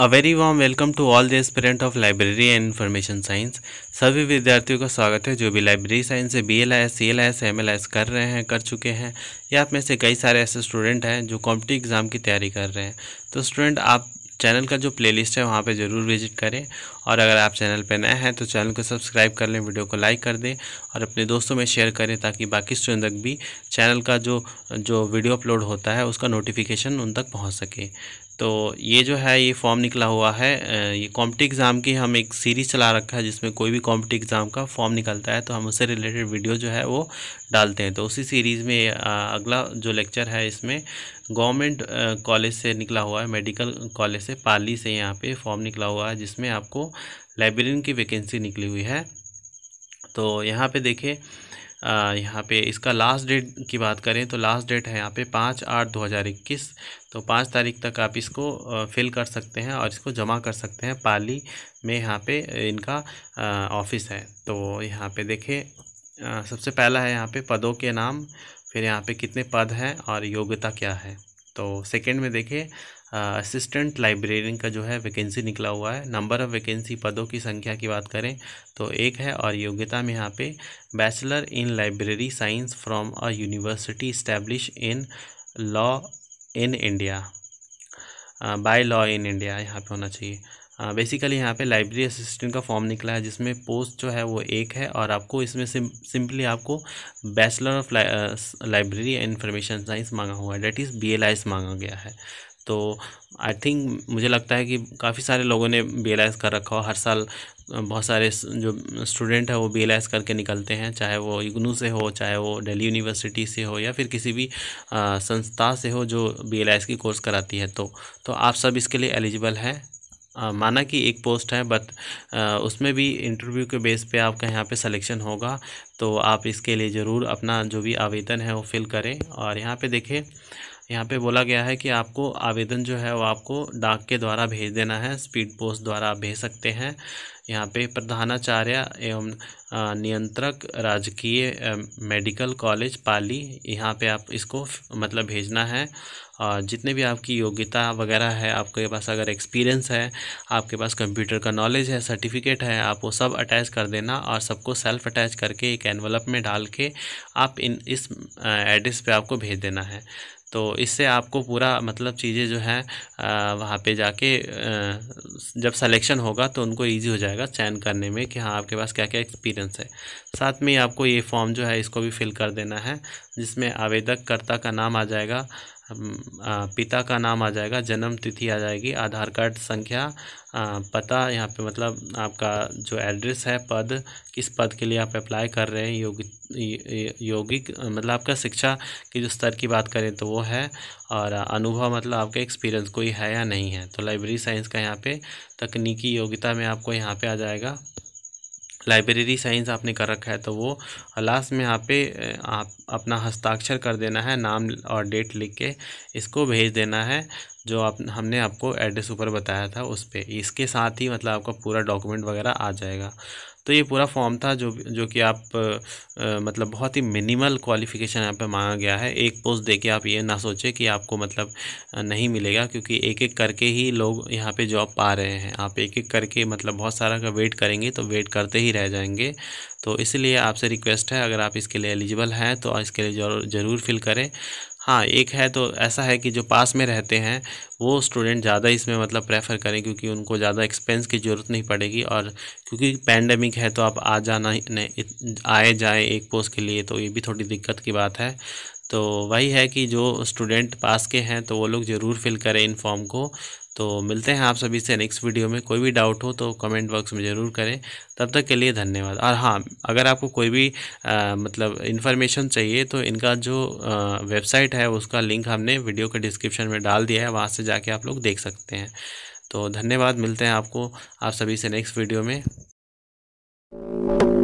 a very warm welcome to all the aspirant of library and information science सभी विद्यार्थियों का स्वागत है जो भी लाइब्रेरी साइंस से B L I S C L I S M L I S कर रहे हैं कर चुके हैं या आप में से कई सारे ऐसे स्टूडेंट हैं जो कॉम्पिटिव एग्ज़ाम की तैयारी कर रहे हैं तो स्टूडेंट आप चैनल का जो प्लेलिस्ट है वहाँ पे ज़रूर विजिट करें और अगर आप चैनल पर नए हैं तो चैनल को सब्सक्राइब कर लें वीडियो को लाइक कर दें और अपने दोस्तों में शेयर करें ताकि बाकी स्टूडेंट तक भी चैनल का जो जो वीडियो अपलोड होता है उसका नोटिफिकेशन उन तक पहुँच सके तो ये जो है ये फॉर्म निकला हुआ है ये कॉम्पिटिव एग्ज़ाम की हम एक सीरीज़ चला रखा है जिसमें कोई भी कॉम्पिटिव एग्ज़ाम का फॉर्म निकलता है तो हम उससे रिलेटेड वीडियो जो है वो डालते हैं तो उसी सीरीज़ में अगला जो लेक्चर है इसमें गवर्नमेंट कॉलेज से निकला हुआ है मेडिकल कॉलेज से पाली से यहाँ पर फॉर्म निकला हुआ है जिसमें आपको लाइब्रेरियन की वैकेंसी निकली हुई है तो यहाँ पर देखें यहाँ पे इसका लास्ट डेट की बात करें तो लास्ट डेट है यहाँ पे पाँच आठ दो हज़ार इक्कीस तो पाँच तारीख तक आप इसको फिल कर सकते हैं और इसको जमा कर सकते हैं पाली में यहाँ पे इनका ऑफिस है तो यहाँ पे देखें सबसे पहला है यहाँ पे पदों के नाम फिर यहाँ पे कितने पद हैं और योग्यता क्या है तो सेकेंड में देखें असिस्टेंट लाइब्रेरियन का जो है वैकेंसी निकला हुआ है नंबर ऑफ़ वैकेंसी पदों की संख्या की बात करें तो एक है और योग्यता में यहाँ पे bachelor in library science from a university establish in law in India by law in India यहाँ पे होना चाहिए बेसिकली यहाँ पे लाइब्रेरी असिस्टेंट का फॉर्म निकला है जिसमें पोस्ट जो है वो एक है और आपको इसमें सिंपली आपको bachelor of library information science मांगा हुआ है डेट इज़ बी मांगा गया है तो आई थिंक मुझे लगता है कि काफ़ी सारे लोगों ने बी कर रखा हो हर साल बहुत सारे जो स्टूडेंट हैं वो बी करके निकलते हैं चाहे वो इग्नू से हो चाहे वो दिल्ली यूनिवर्सिटी से हो या फिर किसी भी संस्था से हो जो बी की कोर्स कराती है तो तो आप सब इसके लिए एलिजिबल हैं माना कि एक पोस्ट है बट उसमें भी इंटरव्यू के बेस पे आपका यहाँ पे सिलेक्शन होगा तो आप इसके लिए ज़रूर अपना जो भी आवेदन है वो फिल करें और यहाँ पे देखें यहाँ पे बोला गया है कि आपको आवेदन जो है वो आपको डाक के द्वारा भेज देना है स्पीड पोस्ट द्वारा आप भेज सकते हैं यहाँ पे प्रधानाचार्य एवं नियंत्रक राजकीय मेडिकल कॉलेज पाली यहाँ पे आप इसको मतलब भेजना है और जितने भी आपकी योग्यता वगैरह है आपके पास अगर एक्सपीरियंस है आपके पास कंप्यूटर का नॉलेज है सर्टिफिकेट है आप वो सब अटैच कर देना और सबको सेल्फ अटैच करके एक एनवलप में डाल के आप इन इस एड्रेस पे आपको भेज देना है तो इससे आपको पूरा मतलब चीज़ें जो हैं वहाँ पे जाके जब सिलेक्शन होगा तो उनको ईजी हो जाएगा चयन करने में कि हाँ आपके पास क्या क्या एक्सपीरियंस है साथ में आपको ये फॉर्म जो है इसको भी फिल कर देना है जिसमें आवेदककर्ता का नाम आ जाएगा पिता का नाम आ जाएगा जन्म तिथि आ जाएगी आधार कार्ड संख्या पता यहाँ पे मतलब आपका जो एड्रेस है पद किस पद के लिए आप अप्लाई कर रहे हैं योगिक योगिक मतलब आपका शिक्षा के जो स्तर की बात करें तो वो है और अनुभव मतलब आपका एक्सपीरियंस कोई है या नहीं है तो लाइब्रेरी साइंस का यहाँ पे तकनीकी योग्यता में आपको यहाँ पे आ जाएगा लाइब्रेरी साइंस आपने कर रखा है तो वो लास्ट में यहाँ पे आप अपना हस्ताक्षर कर देना है नाम और डेट लिख के इसको भेज देना है जो आप हमने आपको एड्रेस ऊपर बताया था उस पर इसके साथ ही मतलब आपका पूरा डॉक्यूमेंट वगैरह आ जाएगा तो ये पूरा फॉर्म था जो जो कि आप आ, मतलब बहुत ही मिनिमल क्वालिफिकेशन यहाँ पे मांगा गया है एक पोस्ट देके आप ये ना सोचें कि आपको मतलब नहीं मिलेगा क्योंकि एक एक करके ही लोग यहाँ पे जॉब पा रहे हैं आप एक एक करके मतलब बहुत सारा का वेट करेंगे तो वेट करते ही रह जाएंगे तो इसलिए आपसे रिक्वेस्ट है अगर आप इसके लिए एलिजिबल हैं तो इसके लिए ज़रूर फिल करें हाँ एक है तो ऐसा है कि जो पास में रहते हैं वो स्टूडेंट ज़्यादा इसमें मतलब प्रेफर करें क्योंकि उनको ज़्यादा एक्सपेंस की ज़रूरत नहीं पड़ेगी और क्योंकि पैंडमिक है तो आप आ जाना आए जाए एक पोस्ट के लिए तो ये भी थोड़ी दिक्कत की बात है तो वही है कि जो स्टूडेंट पास के हैं तो वो लोग ज़रूर फिल करें इन फॉर्म को तो मिलते हैं आप सभी से नेक्स्ट वीडियो में कोई भी डाउट हो तो कमेंट बॉक्स में ज़रूर करें तब तक के लिए धन्यवाद और हाँ अगर आपको कोई भी आ, मतलब इन्फॉर्मेशन चाहिए तो इनका जो वेबसाइट है उसका लिंक हमने वीडियो के डिस्क्रिप्शन में डाल दिया है वहाँ से जाके आप लोग देख सकते हैं तो धन्यवाद मिलते हैं आपको आप सभी से नेक्स्ट वीडियो में